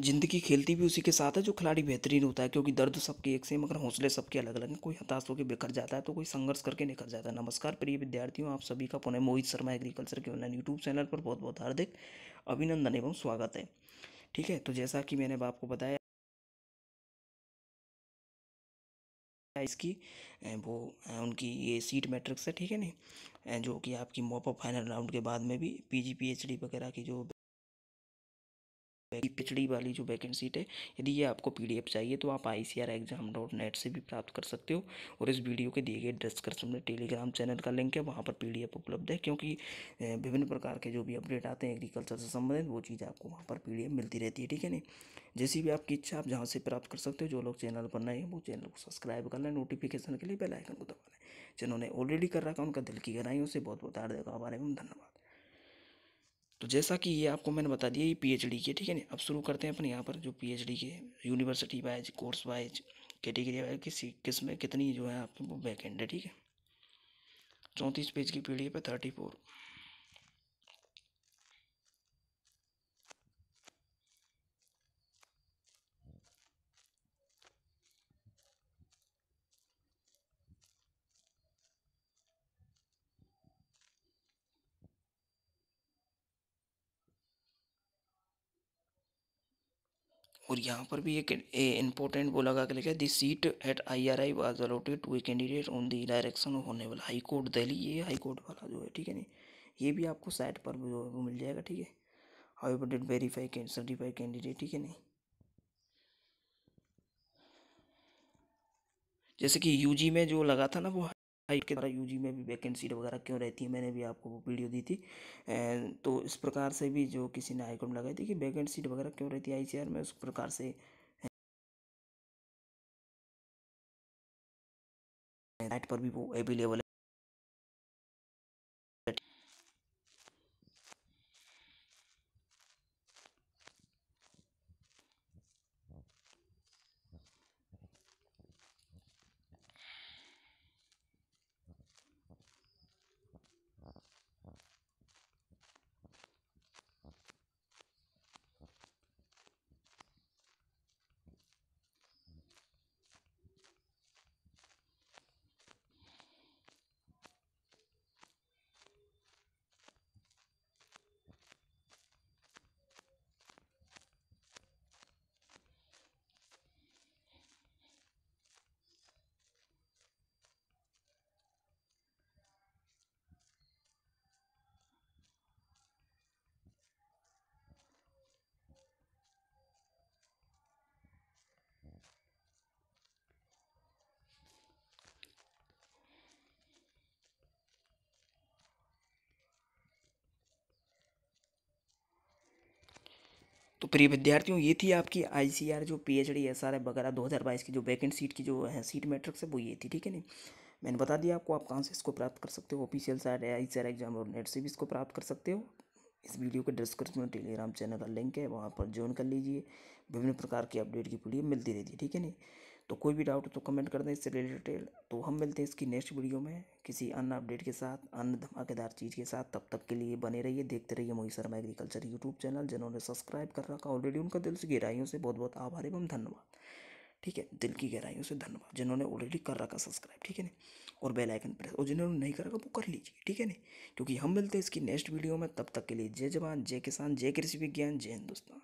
ज़िंदगी खेलती भी उसी के साथ है जो खिलाड़ी बेहतरीन होता है क्योंकि दर्द सबके एक से मगर हौसले सबके अलग अलग हैं कोई हताश होकर बिखर जाता है तो कोई संघर्ष करके निकल जाता है नमस्कार प्रिय विद्यार्थियों आप सभी का पुनः मोहित शर्मा एग्रीकल्चर के ऑनलाइन यूट्यूब चैनल पर बहुत बहुत हार्दिक अभिनंदन एवं स्वागत है ठीक है तो जैसा कि मैंने आपको बताया इसकी वो उनकी ये सीट मैट्रिक्स है ठीक है नहीं जो कि आपकी मॉपअप फाइनल राउंड के बाद में भी पीजी पीएचडी वगैरह की जो पिछड़ी वाली जो वैकेंट सीट है यदि ये आपको पीडीएफ चाहिए तो आप आई एग्जाम डॉट नेट से भी प्राप्त कर सकते हो और इस वीडियो के दिए गए डिस्क्रिप्शन में टेलीग्राम चैनल का लिंक है वहाँ पर पीडीएफ उपलब्ध है क्योंकि विभिन्न प्रकार के जो भी अपडेट आते हैं एग्रीकल्चर से संबंधित वो चीज़ आपको वहाँ पर पी मिलती रहती है ठीक है नी जैसी भी आपकी इच्छा आप जहाँ से प्राप्त कर सकते हो जो लोग चैनल पर नए हैं वो चैनल को सब्सक्राइब कर लें नोटिफिकेशन के लिए बेलाइकन को दबा लें जिन्होंने ऑलरेडी कर रखा उनका दिल की गहराइयों से बहुत बहुत आर देगा हमारे धन्यवाद तो जैसा कि ये आपको मैंने बता दिया ये पीएचडी के ठीक है ना अब शुरू करते हैं अपन यहाँ पर जो पीएचडी के university wise course wise category wise किसी किस में कितनी जो है आप वो बैक एंड है ठीक है चौंतीस पेज की पीढ़ी है थर्टी फोर और यहाँ पर भी एक इम्पोर्टेंट वो लगा के लिखा है this seat at I R I was allotted to a candidate on the direction of होने वाला हाई कोर्ट दिल्ली ये हाई कोर्ट वाला जो है ठीक है नहीं ये भी आपको साइट पर जो है वो मिल जाएगा ठीक है हाई एवर डिट वेरीफाई सर्टिफाई कैंडिडेट ठीक है नहीं जैसे कि यूजी में जो लगा था ना वो आई के द्वारा यू में भी वैकेंसी वगैरह क्यों रहती है मैंने भी आपको वो वीडियो दी थी तो इस प्रकार से भी जो किसी ने हाईकोर्ट लगाई थी कि वैकेंसी वगैरह क्यों रहती है आई में उस प्रकार से नेट पर भी वो अवेलेबल प्रिय विद्यार्थियों ये थी आपकी आई जो P H D S R F वगैरह दो हज़ार बाईस की जो वैकेंट सीट की जो है सीट मैट्रिक्स है वो ये थी ठीक है नहीं मैंने बता दिया आपको आप कहाँ से इसको प्राप्त कर सकते हो official site I C exam और नेट से भी इसको प्राप्त कर सकते हो इस वीडियो के डिस्क्रिप्शन में टेलीग्राम चैनल का लिंक है वहाँ पर ज्वाइन कर लीजिए विभिन्न प्रकार की अपडेट की पीढ़ी मिलती रहती है ठीक है नहीं तो कोई भी डाउट तो कमेंट कर दें इससे रिलेटेड तो हम मिलते हैं इसकी नेक्स्ट वीडियो में किसी अन्य अपडेट के साथ अन्य धमाकेदार चीज़ के साथ तब तक के लिए बने रहिए देखते रहिए Mohit Sharma agriculture YouTube channel जिन्होंने सब्सक्राइब कर रखा ऑलरेडी उनका दिल से गहराइयों से बहुत बहुत आभार एवं धन्यवाद ठीक है दिल की गहराइयों से धन्यवाद जिन्होंने ऑलरेडी कर रखा सब्सक्राइब ठीक है ना और बेल आइकन प्रेस और जिन्होंने नहीं कर रखा वो कर लीजिए ठीक है ना क्योंकि हम मिलते हैं इसकी नेक्स्ट वीडियो में तब तक के लिए जय जवान जय किसान जय कृषि विज्ञान जय हिंदुस्तान